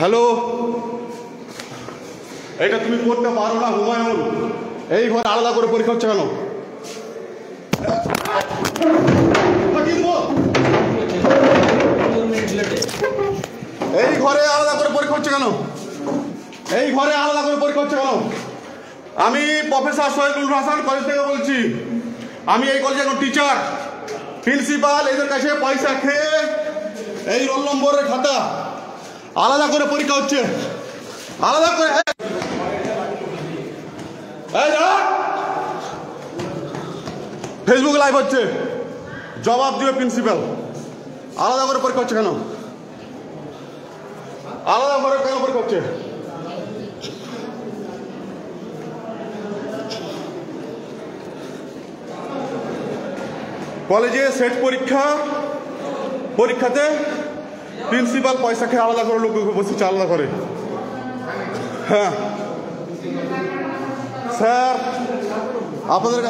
hello এটা তুমি করতে পারো না হুমায়ুন এই ঘরে আলাদা করে পরীক্ষা হচ্ছে কেন এই ঘরে আলাদা করে পরীক্ষা হচ্ছে কেন এই ঘরে আলাদা করে পরীক্ষা হচ্ছে কেন আমি প্রফেসর সৈয়দুল হাসান কলেজ থেকে বলছি আমি এই কলেজের টিচার প্রিন্সিপাল এদের কাছে পয়সা খেয়ে এই রোল নম্বরের খাতা আলাদা করে পরীক্ষা হচ্ছে আলাদা করে ফেসবুক লাইভ হচ্ছে জবাব দিবে প্রিন্সিপাল আলাদা করে পরীক্ষা হচ্ছে কেন আলাদা করে কেন পরীক্ষা হচ্ছে কলেজে সেট পরীক্ষা পরীক্ষাতে প্রিন্সিপাল পয়সা খেয়ে আলাদা করে লোক বসেছে আলাদা করে হ্যাঁ স্যার আপনাদের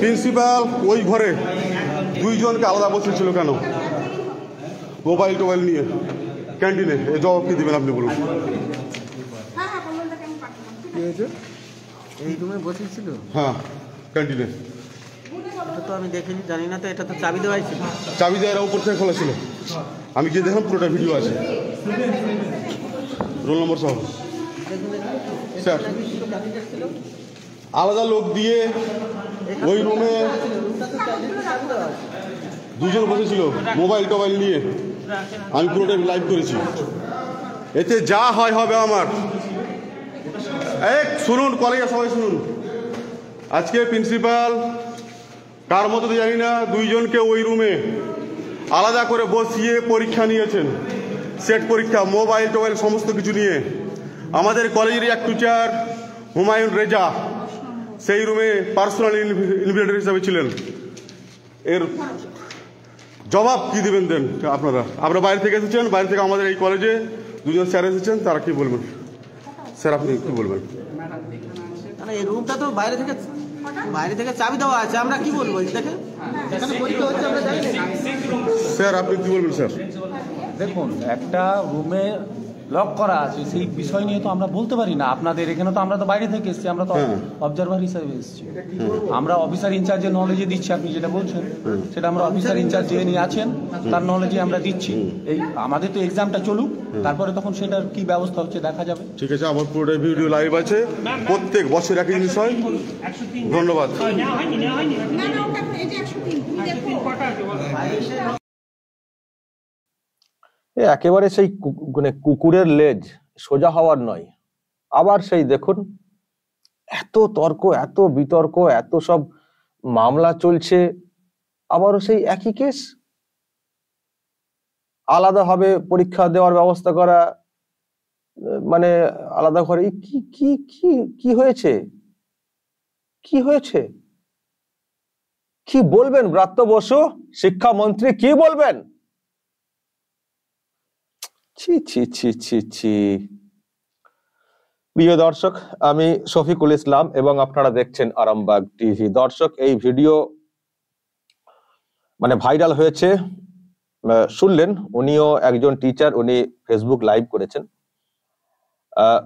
প্রিন্সিপাল ওই ঘরে দুইজনকে আলাদা বসেছিল কেন মোবাইল টোবাইল নিয়ে ক্যান্টিনে এই জবাব কি দেবেন আপনি বলুন হ্যাঁ, হ্যাঁ, এই রুমে বসেছিল হ্যাঁ ক্যান্টিনে তো আমি দেখিনি জানি না তো এটা তো চাবি দেওয়াই ছিল চাবি দেওয়ার উপর থেকে খোলা ছিল আমি গিয়ে দেখলাম পুরোটা ভিডিও আছে রোল নম্বর সহ স্যার আলাদা লোক দিয়ে ওই রুমে দুজন বসেছিল মোবাইল টোবাইল নিয়ে আমি পুরোটাই লাইভ করেছি এতে যা হয় হবে আমার এক শুনুন কলেজে সবাই শুনুন আজকে প্রিন্সিপাল কার মতো জানি না দুইজনকে ওই রুমে আলাদা করে বসিয়ে পরীক্ষা নিয়েছেন সেট পরীক্ষা মোবাইল টোবাইল সমস্ত কিছু নিয়ে আমাদের কলেজের এক টিচার হুমায়ুন রেজা সেই রুমে পার্সোনাল ইনভিটার হিসাবে ছিলেন এর জবাব কি দেবেন দেন আপনারা আপনারা বাইরে থেকে এসেছেন বাইরে থেকে আমাদের এই কলেজে দুজন স্যার এসেছেন তারা কি বলবেন স্যার আপনি কি বলবেন এই রুমটা তো বাইরে থেকে বাইরে থেকে চাবি দেওয়া আছে আমরা কি বলবো দেখে এখানে পরীক্ষা হচ্ছে আমরা জানি স্যার আপনি কি বলবেন স্যার দেখুন একটা রুমে লক করা আছে সেই বিষয় নিয়ে তো আমরা বলতে পারি না আপনাদের এখানে তো আমরা তো বাইরে থেকে এসেছি আমরা তো অবজারভার হিসাবে এসেছি আমরা অফিসার ইনচার্জের নলেজে দিচ্ছি আপনি যেটা বলছেন সেটা আমরা অফিসার ইনচার্জ নিয়ে আছেন তার নলেজে আমরা দিচ্ছি এই আমাদের তো এক্সামটা চলুক তারপরে তখন সেটার কি ব্যবস্থা হচ্ছে দেখা যাবে ঠিক আছে আমার পুরো ভিডিও লাইভ আছে প্রত্যেক বছর একই বিষয় ধন্যবাদ একেবারে সেই মানে কুকুরের লেজ সোজা হওয়ার নয় আবার সেই দেখুন এত তর্ক এত বিতর্ক এত সব মামলা চলছে আবারও সেই একই কেস আলাদাভাবে পরীক্ষা দেওয়ার ব্যবস্থা করা মানে আলাদা করে কি কি কি কি হয়েছে কি হয়েছে কি বলবেন ব্রাত্য বসু শিক্ষামন্ত্রী কি বলবেন ছি ছি ছি ছি ছি প্রিয় দর্শক আমি শফিকুল ইসলাম এবং আপনারা দেখছেন আরামবাগ টিভি দর্শক এই ভিডিও মানে ভাইরাল হয়েছে শুনলেন উনিও একজন টিচার উনি ফেসবুক লাইভ করেছেন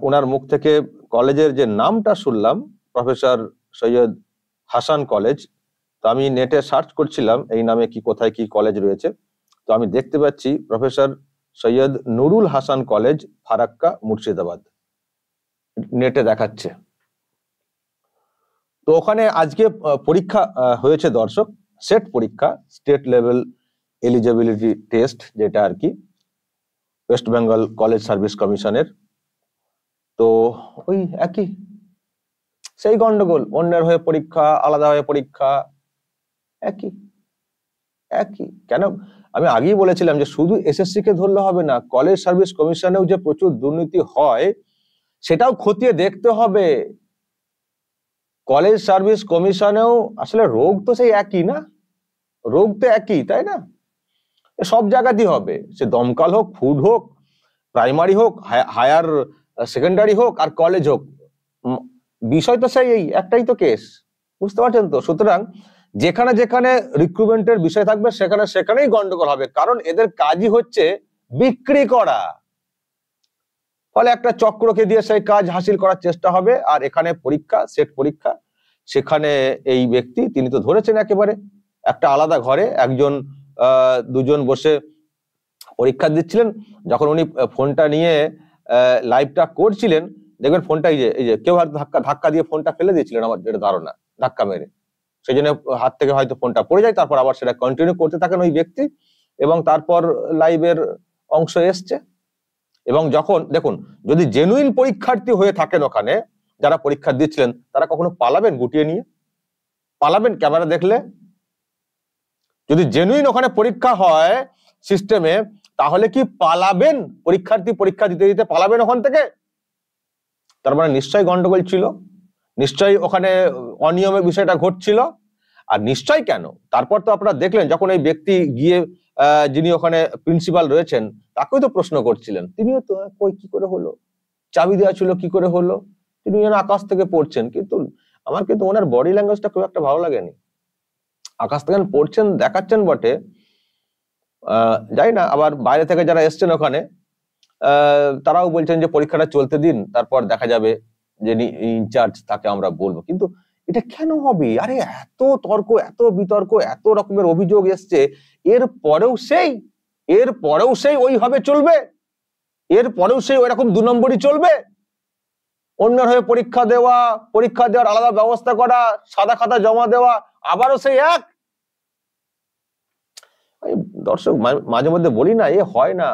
ওনার মুখ থেকে কলেজের যে নামটা শুনলাম প্রফেসর সৈয়দ হাসান কলেজ তো আমি নেটে সার্চ করছিলাম এই নামে কি কোথায় কি কলেজ রয়েছে তো আমি দেখতে পাচ্ছি প্রফেসর সৈয়দ নুরুল হাসান কলেজ ফারাক্কা মুর্শিদাবাদ নেটে দেখাচ্ছে তো ওখানে আজকে পরীক্ষা হয়েছে দর্শক সেট পরীক্ষা স্টেট লেভেল এলিজিবিলিটি টেস্ট যেটা আর কি ওয়েস্ট বেঙ্গল কলেজ সার্ভিস কমিশনের তো ওই একই সেই গন্ডগোল অন্যের হয়ে পরীক্ষা আলাদা হয়ে পরীক্ষা একই একই কেন আমি আগেই বলেছিলাম যে শুধু এসএসসি কে ধরলে হবে না কলেজ সার্ভিস কমিশনেও যে প্রচুর দুর্নীতি হয় সেটাও খতিয়ে দেখতে হবে কলেজ সার্ভিস কমিশনেও আসলে রোগ তো সেই একই না রোগ তো একই তাই না সব জায়গাতেই হবে সে দমকল হোক ফুড হোক প্রাইমারি হোক হায়ার সেকেন্ডারি হোক আর কলেজ হোক বিষয় তো সেই একটাই তো কেস বুঝতে পারছেন তো সুতরাং যেখানে যেখানে রিক্রুটমেন্টের বিষয় থাকবে সেখানে সেখানেই গন্ডগোল হবে কারণ এদের কাজই হচ্ছে বিক্রি করা ফলে একটা চক্রকে দিয়ে সেই কাজ হাসিল করার চেষ্টা হবে আর এখানে পরীক্ষা সেট পরীক্ষা সেখানে এই ব্যক্তি তিনি তো ধরেছেন একেবারে একটা আলাদা ঘরে একজন দুজন বসে পরীক্ষা দিচ্ছিলেন যখন উনি ফোনটা নিয়ে লাইভটা করছিলেন দেখবেন ফোনটা এই যে এই যে কেউ ধাক্কা ধাক্কা দিয়ে ফোনটা ফেলে দিয়েছিলেন আমার যেটা ধারণা ধাক্কা মেরে সেই জন্য হাত থেকে হয়তো ফোনটা পড়ে যায় তারপর আবার সেটা কন্টিনিউ করতে থাকেন ওই ব্যক্তি এবং তারপর লাইভের অংশ এসছে এবং যখন দেখুন যদি জেনুইন পরীক্ষার্থী হয়ে থাকেন ওখানে যারা পরীক্ষা দিচ্ছিলেন তারা কখনো পালাবেন গুটিয়ে নিয়ে পালাবেন ক্যামেরা দেখলে যদি জেনুইন ওখানে পরীক্ষা হয় সিস্টেমে তাহলে কি পালাবেন পরীক্ষার্থী পরীক্ষা দিতে দিতে পালাবেন ওখান থেকে তার মানে নিশ্চয়ই গন্ডগোল ছিল নিশ্চয়ই ওখানে অনিয়মের বিষয়টা ঘটছিল আর নিশ্চয় কেন তারপর তো আপনারা দেখলেন যখন এই ব্যক্তি গিয়ে যিনি ওখানে প্রিন্সিপাল রয়েছেন তাকেও তো প্রশ্ন করছিলেন তিনিও তো কই কি করে হলো চাবি দেওয়া ছিল কি করে হলো তিনি যেন আকাশ থেকে পড়ছেন কিন্তু আমার কিন্তু ওনার বডি ল্যাঙ্গুয়েজটা খুব একটা ভালো লাগেনি আকাশ থেকে পড়ছেন দেখাচ্ছেন বটে যাই না আবার বাইরে থেকে যারা এসছেন ওখানে তারাও বলছেন যে পরীক্ষাটা চলতে দিন তারপর দেখা যাবে যে ইনচার্জ তাকে আমরা বলবো কিন্তু এটা কেন হবে আরে এত তর্ক এত বিতর্ক এত রকমের অভিযোগ এসছে এর পরেও সেই এর পরেও সেই ওই হবে চলবে এর পরেও সেই ওই রকম দু নম্বরই চলবে অন্যের হয়ে পরীক্ষা দেওয়া পরীক্ষা দেওয়ার আলাদা ব্যবস্থা করা সাদা খাতা জমা দেওয়া আবারও সেই এক দর্শক মাঝে মধ্যে বলি না এ হয় না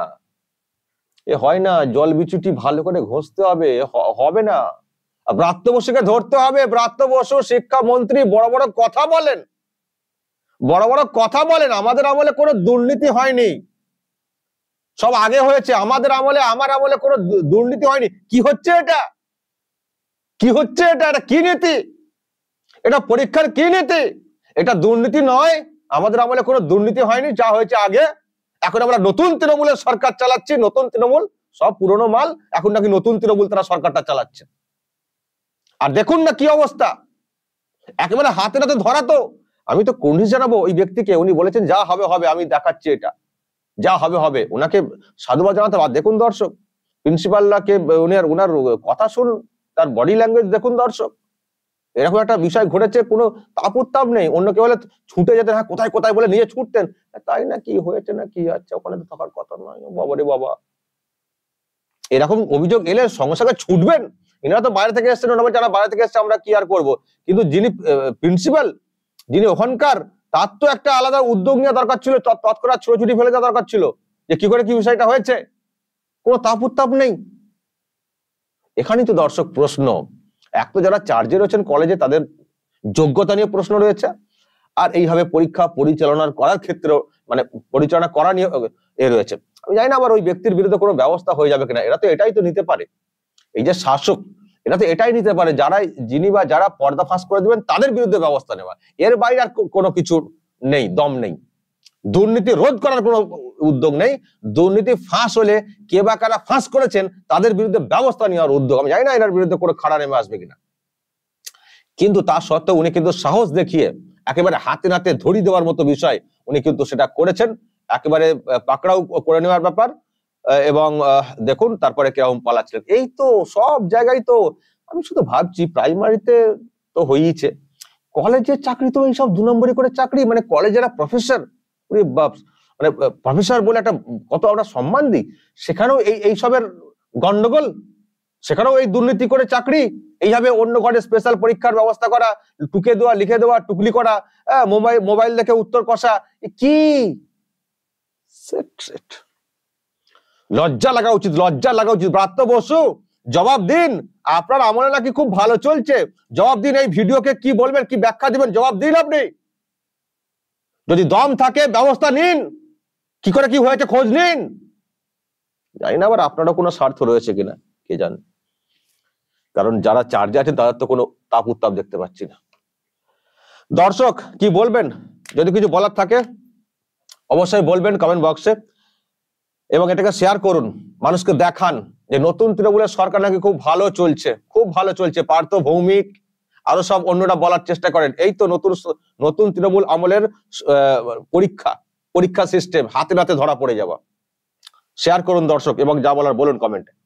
এ হয় না জল বিচুটি ভালো করে ঘষতে হবে হবে না ব্রাত্যবসুকে ধরতে হবে ব্রাত্যবসু শিক্ষামন্ত্রী বড় বড় কথা বলেন বড় বড় কথা বলেন আমাদের আমলে কোনো দুর্নীতি হয়নি সব আগে হয়েছে আমাদের আমলে আমার আমলে কোনো দুর্নীতি হয়নি কি হচ্ছে এটা কি হচ্ছে এটা এটা কি নীতি এটা পরীক্ষার কি নীতি এটা দুর্নীতি নয় আমাদের আমলে কোনো দুর্নীতি হয়নি যা হয়েছে আগে এখন আমরা নতুন তৃণমূলের সরকার চালাচ্ছি নতুন তৃণমূল সব পুরনো মাল এখন নাকি নতুন তৃণমূল তারা সরকারটা চালাচ্ছে আর দেখুন না কি অবস্থা একেবারে হাতে নাতে ধরা তো আমি তো কন্ডিস জানাবো ওই ব্যক্তিকে উনি বলেছেন যা হবে হবে আমি দেখাচ্ছি এটা যা হবে হবে ওনাকে সাধুবাদ জানাতে পার দেখুন দর্শক কে উনি আর ওনার কথা শুন তার বডি ল্যাঙ্গুয়েজ দেখুন দর্শক এরকম একটা বিষয় ঘটেছে কোনো তাপ উত্তাপ নেই অন্য কেউ বলে ছুটে যেতেন হ্যাঁ কোথায় কোথায় বলে নিয়ে ছুটতেন তাই না কি হয়েছে না কি আচ্ছা ওখানে তো থাকার কথা নয় রে বাবা এরকম অভিযোগ এলে সঙ্গে সঙ্গে ছুটবেন এনারা তো বাইরে থেকে এসছেন ওনারা যারা বাইরে থেকে এসছে আমরা কি আর করব কিন্তু যিনি প্রিন্সিপাল যিনি ওখানকার তার তো একটা আলাদা উদ্যোগ নেওয়া দরকার ছিল তৎক্ষণাৎ ছুটোছুটি ফেলে দেওয়া দরকার ছিল যে কি করে কি বিষয়টা হয়েছে কোনো তাপ উত্তাপ নেই এখানেই তো দর্শক প্রশ্ন এক তো যারা চার্জে রয়েছেন কলেজে তাদের যোগ্যতা নিয়ে প্রশ্ন রয়েছে আর এইভাবে পরীক্ষা পরিচালনা করার ক্ষেত্রেও মানে পরিচালনা করা নিয়ে এ রয়েছে আমি জানি না আবার ওই ব্যক্তির বিরুদ্ধে কোনো ব্যবস্থা হয়ে যাবে কিনা এরা তো এটাই তো নিতে পারে এই যে শাসক এটা তো এটাই নিতে পারে যারা যিনি বা যারা পর্দা ফাঁস করে দিবেন তাদের বিরুদ্ধে ব্যবস্থা নেওয়া এর বাইরে আর কোনো কিছু নেই দম নেই দুর্নীতি রোধ করার কোনো উদ্যোগ নেই দুর্নীতি ফাঁস হলে কে বা কারা ফাঁস করেছেন তাদের বিরুদ্ধে ব্যবস্থা নেওয়ার উদ্যোগ আমি জানি না এটার বিরুদ্ধে কোনো খাড়া নেমে আসবে কিনা কিন্তু তা সত্ত্বেও উনি কিন্তু সাহস দেখিয়ে একেবারে হাতে নাতে ধরি দেওয়ার মতো বিষয় উনি কিন্তু সেটা করেছেন একেবারে পাকড়াও করে নেওয়ার ব্যাপার এবং দেখুন তারপরে কেরম পালাচ্ছিল এই তো সব জায়গায় তো আমি শুধু ভাবছি প্রাইমারিতে তো হয়েইছে কলেজের চাকরি তো এইসব দু নম্বরই করে চাকরি মানে কলেজের প্রফেসর মানে প্রফেসর বলে একটা কত আমরা সম্মান দিই সেখানেও এই এইসবের গন্ডগোল সেখানেও এই দুর্নীতি করে চাকরি এইভাবে অন্য ঘরে স্পেশাল পরীক্ষার ব্যবস্থা করা টুকে দেওয়া লিখে দেওয়া টুকলি করা মোবাইল মোবাইল দেখে উত্তর কষা কি লজ্জা লাগা উচিত লজ্জা লাগা উচিত ব্রাত্য বসু জবাব দিন আপনার আমলে নাকি খুব ভালো চলছে জবাব দিন এই ভিডিওকে কি বলবেন কি ব্যাখ্যা দিবেন জবাব দিন আপনি যদি দম থাকে ব্যবস্থা নিন কি করে কি হয়েছে খোঁজ নিন জানি না আবার আপনারও কোনো স্বার্থ রয়েছে কিনা কে জানে কারণ যারা চার্জে আছেন তাদের তো কোনো তাপ উত্তাপ দেখতে পাচ্ছি না দর্শক কি বলবেন যদি কিছু বলার থাকে অবশ্যই বলবেন কমেন্ট বক্সে এবং এটাকে শেয়ার করুন মানুষকে দেখান যে নতুন তৃণমূলের সরকার নাকি খুব ভালো চলছে খুব ভালো চলছে পার্থ ভৌমিক আরো সব অন্যরা বলার চেষ্টা করেন এই তো নতুন নতুন তৃণমূল আমলের পরীক্ষা পরীক্ষা সিস্টেম হাতে নাতে ধরা পড়ে যাওয়া শেয়ার করুন দর্শক এবং যা বলার বলুন কমেন্টে